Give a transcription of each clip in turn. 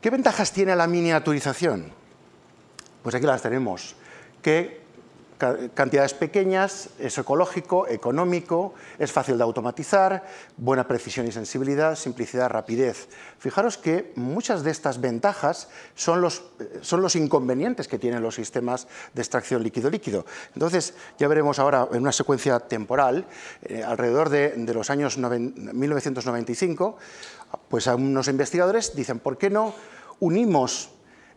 ¿Qué ventajas tiene la miniaturización? Pues aquí las tenemos, que cantidades pequeñas, es ecológico, económico, es fácil de automatizar, buena precisión y sensibilidad, simplicidad, rapidez. Fijaros que muchas de estas ventajas son los, eh, son los inconvenientes que tienen los sistemas de extracción líquido-líquido. Entonces, ya veremos ahora en una secuencia temporal, eh, alrededor de, los años 1995, pues algunos investigadores dicen, ¿por qué no unimos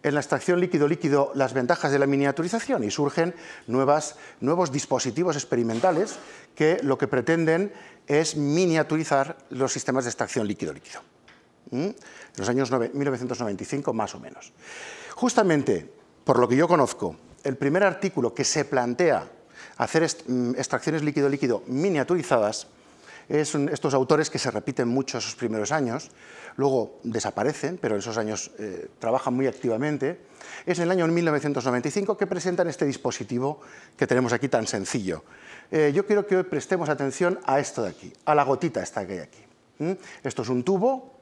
en la extracción líquido-líquido las ventajas de la miniaturización y surgen nuevos dispositivos experimentales que lo que pretenden es miniaturizar los sistemas de extracción líquido-líquido. ¿Mm? En los años 1995 más o menos. Justamente, por lo que yo conozco, el primer artículo que se plantea hacer mm, extracciones líquido-líquido miniaturizadas es estos autores que se repiten mucho esos primeros años, luego desaparecen, pero en esos años eh, trabajan muy activamente. Es en el año 1995 que presentan este dispositivo que tenemos aquí tan sencillo. Eh, yo quiero que hoy prestemos atención a esto de aquí, a la gotita esta que hay aquí. Esto es un tubo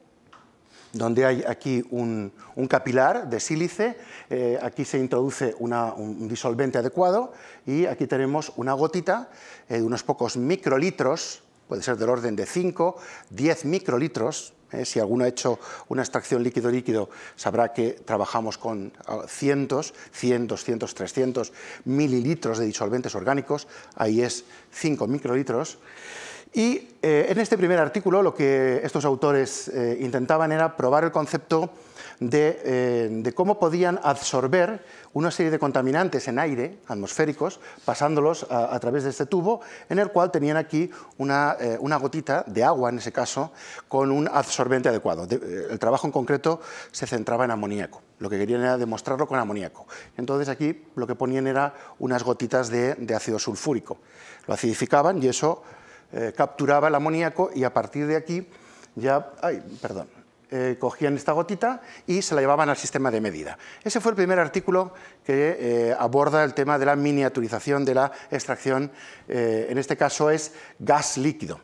donde hay aquí un, capilar de sílice, eh, aquí se introduce un disolvente adecuado y aquí tenemos una gotita de unos pocos microlitros puede ser del orden de 5, 10 microlitros. ¿eh? Si alguno ha hecho una extracción líquido-líquido, sabrá que trabajamos con ah, cientos, 100, 200, 300 mililitros de disolventes orgánicos. Ahí es 5 microlitros. Y eh, en este primer artículo lo que estos autores eh, intentaban era probar el concepto eh, de, cómo podían absorber una serie de contaminantes en aire atmosféricos, pasándolos a, través de este tubo, en el cual tenían aquí una, gotita de agua, en ese caso, con un absorbente adecuado. el trabajo en concreto se centraba en amoníaco. Lo que querían era demostrarlo con amoníaco. Entonces aquí lo que ponían era unas gotitas de, de ácido sulfúrico. Lo acidificaban y eso eh, capturaba el amoníaco y a partir de aquí ya, perdón, eh, cogían esta gotita y se la llevaban al sistema de medida. Ese fue el primer artículo que eh, aborda el tema de la miniaturización de la extracción, en este caso es gas líquido.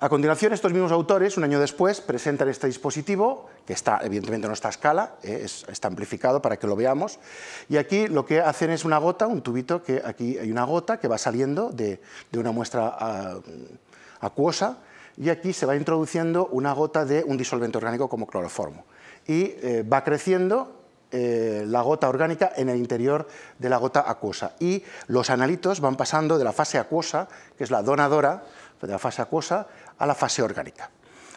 A continuación, estos mismos autores, un año después, presentan este dispositivo, que está, evidentemente no está escala, eh, está amplificado para que lo veamos, y aquí lo que hacen es una gota, un tubito, que aquí hay una gota que va saliendo de, una muestra ah, acuosa, y aquí se va introduciendo una gota de un disolvente orgánico como cloroformo. Y eh, va creciendo eh, la gota orgánica en el interior de la gota acuosa. Y los analitos van pasando de la fase acuosa, que es la donadora, de la fase acuosa, a la fase orgánica.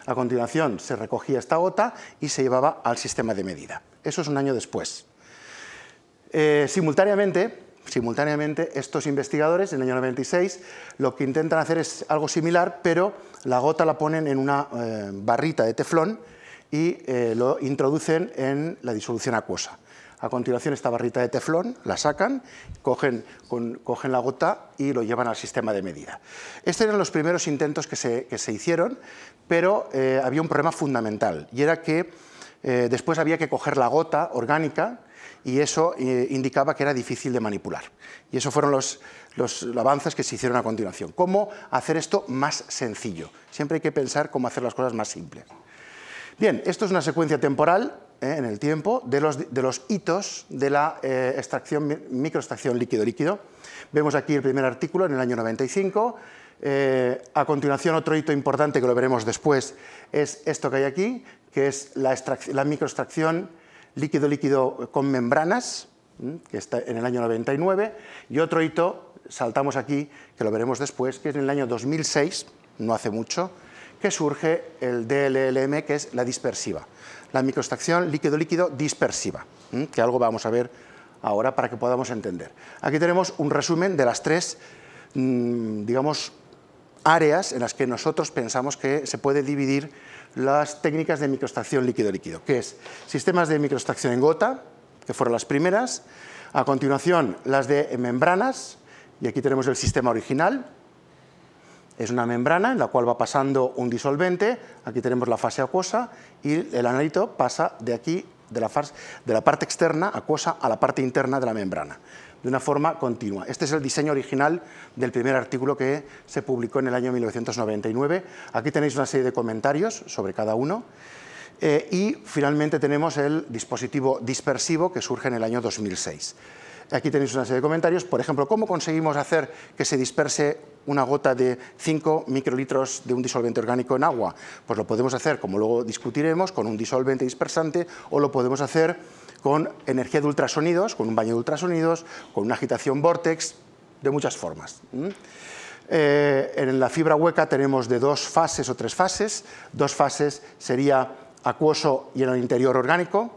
A continuación se recogía esta gota y se llevaba al sistema de medida. Eso es un año después. Eh, simultáneamente, simultáneamente, estos investigadores en el año 96 lo que intentan hacer es algo similar, pero la gota la ponen en una eh, barrita de teflón y eh, lo introducen en la disolución acuosa. A continuación, esta barrita de teflón la sacan, cogen, la gota y lo llevan al sistema de medida. Estos eran los primeros intentos que se, hicieron, pero eh, había un problema fundamental y era que eh, después había que coger la gota orgánica y eso indicaba que era difícil de manipular. Y esos fueron los, los avances que se hicieron a continuación. ¿Cómo hacer esto más sencillo? Siempre hay que pensar cómo hacer las cosas más simples. Bien, esto es una secuencia temporal eh, en el tiempo de los, hitos de la eh, extracción, microextracción líquido-líquido. Vemos aquí el primer artículo en el año 95. Eh, a continuación, otro hito importante que lo veremos después es esto que hay aquí, que es la, la microextracción líquido-líquido con membranas, que está en el año 99, y otro hito, saltamos aquí, que lo veremos después, que es en el año 2006, no hace mucho, que surge el DLLM, que es la dispersiva, la microextracción líquido-líquido dispersiva, que algo vamos a ver ahora para que podamos entender. Aquí tenemos un resumen de las tres, mm, digamos, áreas en las que nosotros pensamos que se puede dividir las técnicas de microextracción líquido-líquido, que es sistemas de microextracción en gota, que fueron las primeras, a continuación las de membranas, y aquí tenemos el sistema original, es una membrana en la cual va pasando un disolvente, aquí tenemos la fase acuosa y el analito pasa de aquí, de la, parte externa acuosa a la parte interna de la membrana, de una forma continua. Este es el diseño original del primer artículo que se publicó en el año 1999. Aquí tenéis una serie de comentarios sobre cada uno. Eh, y finalmente tenemos el dispositivo dispersivo que surge en el año 2006. Aquí tenéis una serie de comentarios. Por ejemplo, ¿cómo conseguimos hacer que se disperse una gota de 5 microlitros de un disolvente orgánico en agua? Pues lo podemos hacer, como luego discutiremos, con un disolvente dispersante o lo podemos hacer con energía de ultrasonidos, con un baño de ultrasonidos, con una agitación vortex, de muchas formas. Eh, en la fibra hueca tenemos de dos fases o tres fases. Dos fases sería acuoso y en el interior orgánico.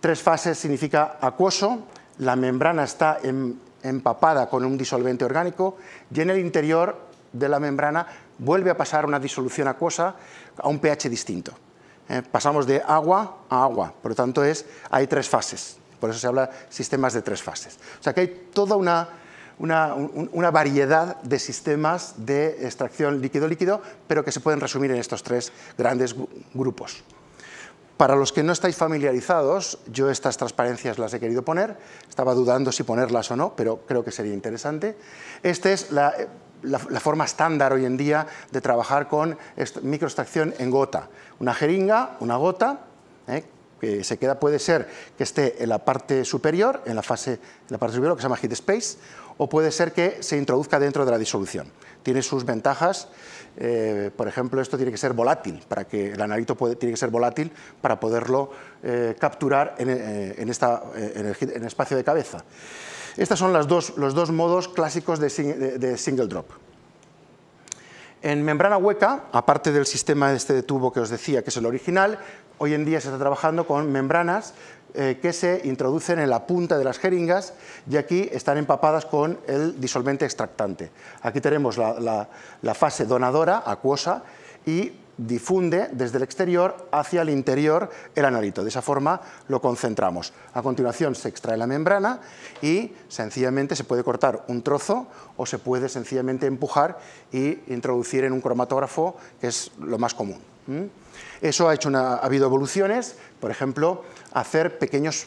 Tres fases significa acuoso, la membrana está em, empapada con un disolvente orgánico y en el interior de la membrana vuelve a pasar una disolución acuosa a un pH distinto. Eh, pasamos de agua a agua, por lo tanto es, hay tres fases, por eso se habla sistemas de tres fases. O sea que hay toda una variedad de sistemas de extracción líquido-líquido, pero que se pueden resumir en estos tres grandes grupos. Para los que no estáis familiarizados, yo estas transparencias las he querido poner, estaba dudando si ponerlas o no, pero creo que sería interesante. Esta es la, forma estándar hoy en día de trabajar con microextracción en gota. Una jeringa, una gota, ¿eh? que se queda puede ser que esté en la parte superior, en la, fase, en la parte superior, lo que se llama heat space, o puede ser que se introduzca dentro de la disolución. Tiene sus ventajas eh, por ejemplo, esto tiene que ser volátil, para que el analito puede, tiene que ser volátil para poderlo eh, capturar en, eh, esta, en, espacio de cabeza. Estos son las dos, los dos modos clásicos de, single drop. En membrana hueca, aparte del sistema este tubo que os decía, que es el original, hoy en día se está trabajando con membranas eh, que se introducen en la punta de las jeringas y aquí están empapadas con el disolvente extractante. Aquí tenemos la, la fase donadora, acuosa, y difunde desde el exterior hacia el interior el analito. De esa forma lo concentramos. A continuación se extrae la membrana y sencillamente se puede cortar un trozo o se puede sencillamente empujar e introducir en un cromatógrafo, que es lo más común. Eso ha, hecho ha habido evoluciones, por ejemplo, hacer pequeños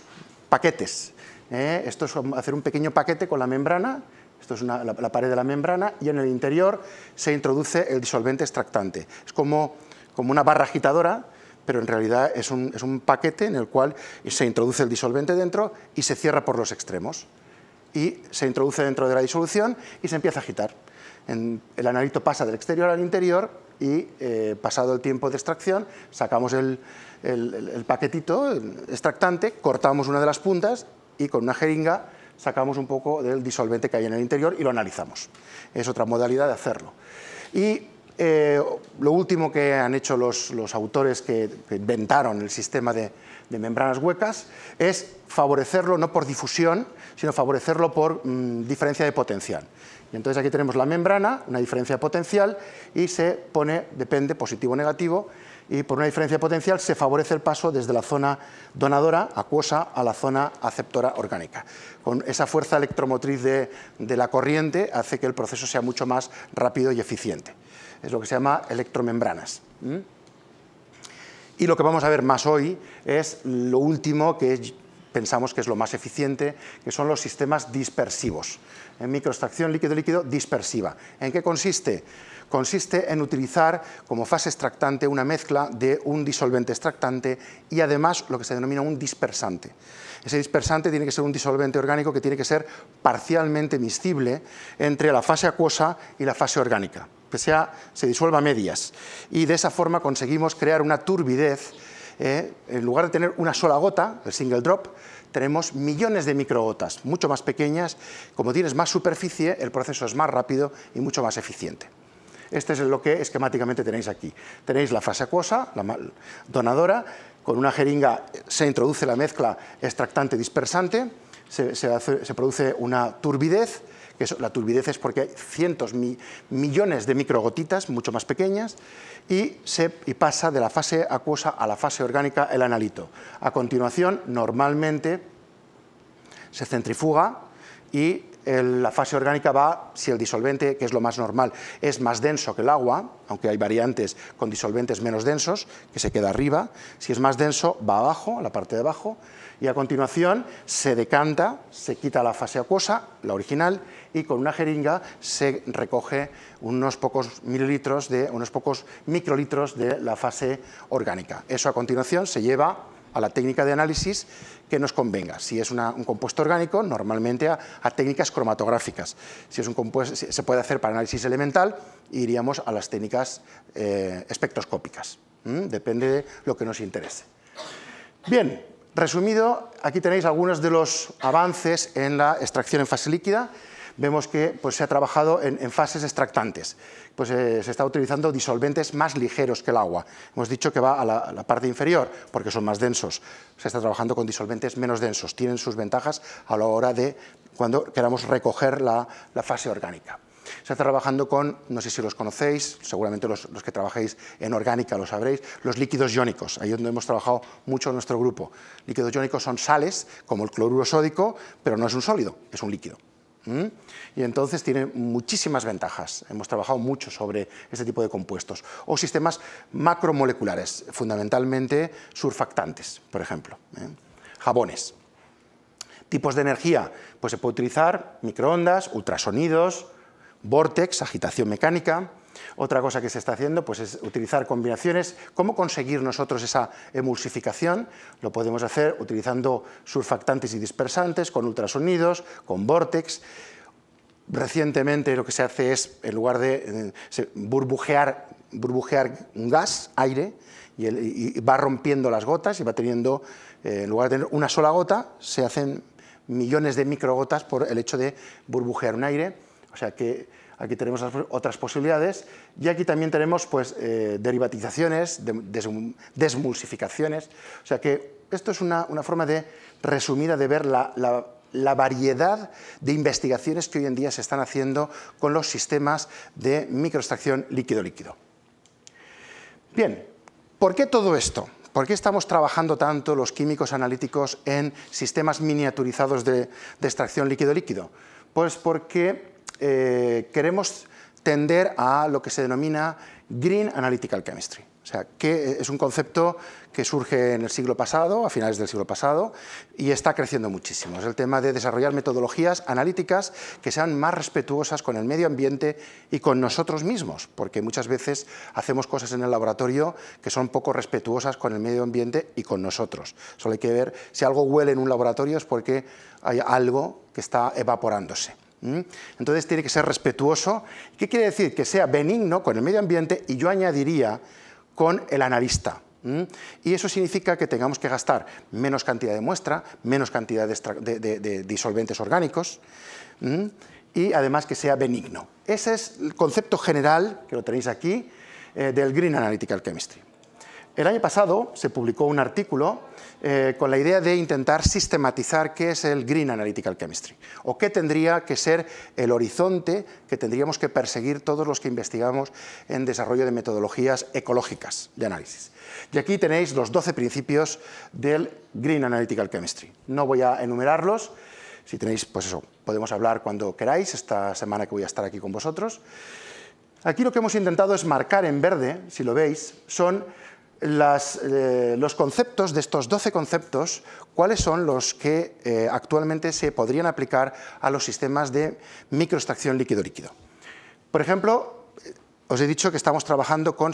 paquetes. ¿eh? Esto es hacer un pequeño paquete con la membrana esto es la, pared de la membrana y en el interior se introduce el disolvente extractante. Es como, una barra agitadora, pero en realidad es un, paquete en el cual se introduce el disolvente dentro y se cierra por los extremos. Y se introduce dentro de la disolución y se empieza a agitar. el analito pasa del exterior al interior y eh, pasado el tiempo de extracción sacamos el, paquetito extractante, cortamos una de las puntas y con una jeringa sacamos un poco del disolvente que hay en el interior y lo analizamos. Es otra modalidad de hacerlo. Y eh, lo último que han hecho los, autores que, inventaron el sistema de, membranas huecas es favorecerlo no por difusión, sino favorecerlo por mm, diferencia de potencial. Y entonces aquí tenemos la membrana, una diferencia de potencial, y se pone, depende, positivo o negativo, y por una diferencia potencial se favorece el paso desde la zona donadora acuosa a la zona aceptora orgánica. Con esa fuerza electromotriz de, la corriente hace que el proceso sea mucho más rápido y eficiente. Es lo que se llama electromembranas. Y lo que vamos a ver más hoy es lo último que pensamos que es lo más eficiente, que son los sistemas dispersivos. En microextracción líquido-líquido dispersiva. ¿En qué consiste? consiste en utilizar como fase extractante una mezcla de un disolvente extractante y además lo que se denomina un dispersante. Ese dispersante tiene que ser un disolvente orgánico que tiene que ser parcialmente miscible entre la fase acuosa y la fase orgánica, que sea, se disuelva a medias. Y de esa forma conseguimos crear una turbidez. Eh, en lugar de tener una sola gota, el single drop, tenemos millones de microgotas, mucho más pequeñas. Como tienes más superficie, el proceso es más rápido y mucho más eficiente. Este es lo que esquemáticamente tenéis aquí. Tenéis la fase acuosa, la donadora, con una jeringa se introduce la mezcla extractante-dispersante, se, produce una turbidez, que la turbidez es porque hay cientos, millones de microgotitas, mucho más pequeñas, y, y pasa de la fase acuosa a la fase orgánica el analito. A continuación, normalmente, se centrifuga y la fase orgánica va, si el disolvente, que es lo más normal, es más denso que el agua, aunque hay variantes con disolventes menos densos, que se queda arriba, si es más denso va abajo, a la parte de abajo, y a continuación se decanta, se quita la fase acuosa, la original, y con una jeringa se recoge unos pocos mililitros, de, unos pocos microlitros de la fase orgánica. Eso a continuación se lleva a la técnica de análisis que nos convenga. Si es un compuesto orgánico, normalmente a, técnicas cromatográficas. Si es un compuesto, se puede hacer para análisis elemental, iríamos a las técnicas eh, espectroscópicas. Depende de lo que nos interese. Bien, resumido, aquí tenéis algunos de los avances en la extracción en fase líquida vemos que pues, se ha trabajado en, fases extractantes. Pues, eh, se está utilizando disolventes más ligeros que el agua. Hemos dicho que va a la, parte inferior porque son más densos. Se está trabajando con disolventes menos densos. Tienen sus ventajas a la hora de cuando queramos recoger la, fase orgánica. Se está trabajando con, no sé si los conocéis, seguramente los, que trabajéis en orgánica lo sabréis, los líquidos iónicos, ahí es donde hemos trabajado mucho nuestro grupo. Líquidos iónicos son sales, como el cloruro sódico, pero no es un sólido, es un líquido. Y entonces tiene muchísimas ventajas. Hemos trabajado mucho sobre este tipo de compuestos. O sistemas macromoleculares, fundamentalmente surfactantes, por ejemplo. ¿eh? Jabones. Tipos de energía, pues se puede utilizar microondas, ultrasonidos, vortex, agitación mecánica, otra cosa que se está haciendo pues, es utilizar combinaciones. ¿Cómo conseguir nosotros esa emulsificación? Lo podemos hacer utilizando surfactantes y dispersantes, con ultrasonidos, con vortex. Recientemente lo que se hace es, en lugar de eh, burbujear, burbujear un gas, aire, y, va rompiendo las gotas y va teniendo, eh, en lugar de tener una sola gota, se hacen millones de microgotas por el hecho de burbujear un aire. O sea que Aquí tenemos otras posibilidades y aquí también tenemos pues, eh, derivatizaciones, desmulsificaciones. O sea que esto es una, forma de resumida de ver la, variedad de investigaciones que hoy en día se están haciendo con los sistemas de microextracción líquido-líquido. Bien, ¿por qué todo esto? ¿Por qué estamos trabajando tanto los químicos analíticos en sistemas miniaturizados de extracción líquido-líquido? Pues porque eh, queremos tender a lo que se denomina Green Analytical Chemistry. O sea, que es un concepto que surge en el siglo pasado, a finales del siglo pasado, y está creciendo muchísimo. Es el tema de desarrollar metodologías analíticas que sean más respetuosas con el medio ambiente y con nosotros mismos, porque muchas veces hacemos cosas en el laboratorio que son poco respetuosas con el medio ambiente y con nosotros. Solo hay que ver si algo huele en un laboratorio es porque hay algo que está evaporándose. ¿Mm? Entonces tiene que ser respetuoso. ¿Qué quiere decir? Que sea benigno con el medio ambiente y yo añadiría con el analista. ¿Mm? Y eso significa que tengamos que gastar menos cantidad de muestra, menos cantidad de, disolventes orgánicos ¿Mm? y además que sea benigno. Ese es el concepto general, que lo tenéis aquí, eh, del Green Analytical Chemistry. El año pasado se publicó un artículo eh, con la idea de intentar sistematizar qué es el Green Analytical Chemistry o qué tendría que ser el horizonte que tendríamos que perseguir todos los que investigamos en desarrollo de metodologías ecológicas de análisis. Y aquí tenéis los 12 principios del Green Analytical Chemistry. No voy a enumerarlos, si tenéis, pues eso, podemos hablar cuando queráis, esta semana que voy a estar aquí con vosotros. Aquí lo que hemos intentado es marcar en verde, si lo veis, son eh, los conceptos, de estos 12 conceptos, cuáles son los que eh, actualmente se podrían aplicar a los sistemas de microextracción líquido-líquido. Por ejemplo, eh, os he dicho que estamos trabajando con,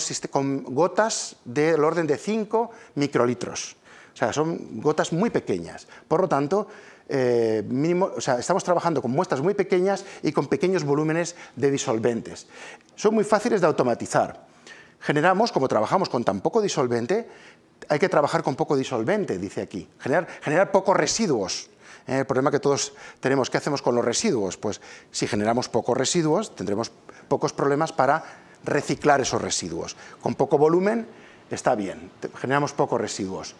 gotas del orden de 5 microlitros. O sea, son gotas muy pequeñas. Por lo tanto, estamos trabajando con muestras muy pequeñas y con pequeños volúmenes de disolventes. Son muy fáciles de automatizar generamos, como trabajamos con tan poco disolvente, hay que trabajar con poco disolvente, dice aquí, generar, generar pocos residuos. ¿Eh? El problema que todos tenemos, ¿qué hacemos con los residuos? Pues si generamos pocos residuos, tendremos pocos problemas para reciclar esos residuos. Con poco volumen está bien, generamos pocos residuos.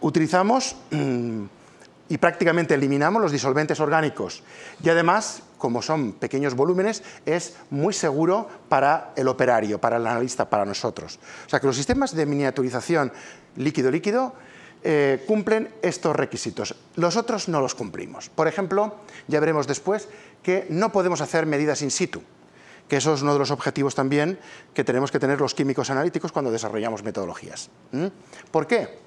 Utilizamos... Mm, y prácticamente eliminamos los disolventes orgánicos. Y además, como son pequeños volúmenes, es muy seguro para el operario, para el analista, para nosotros. O sea que los sistemas de miniaturización líquido-líquido eh, cumplen estos requisitos. Los otros no los cumplimos. Por ejemplo, ya veremos después que no podemos hacer medidas in situ que eso es uno de los objetivos también que tenemos que tener los químicos analíticos cuando desarrollamos metodologías. ¿Mm? ¿Por qué?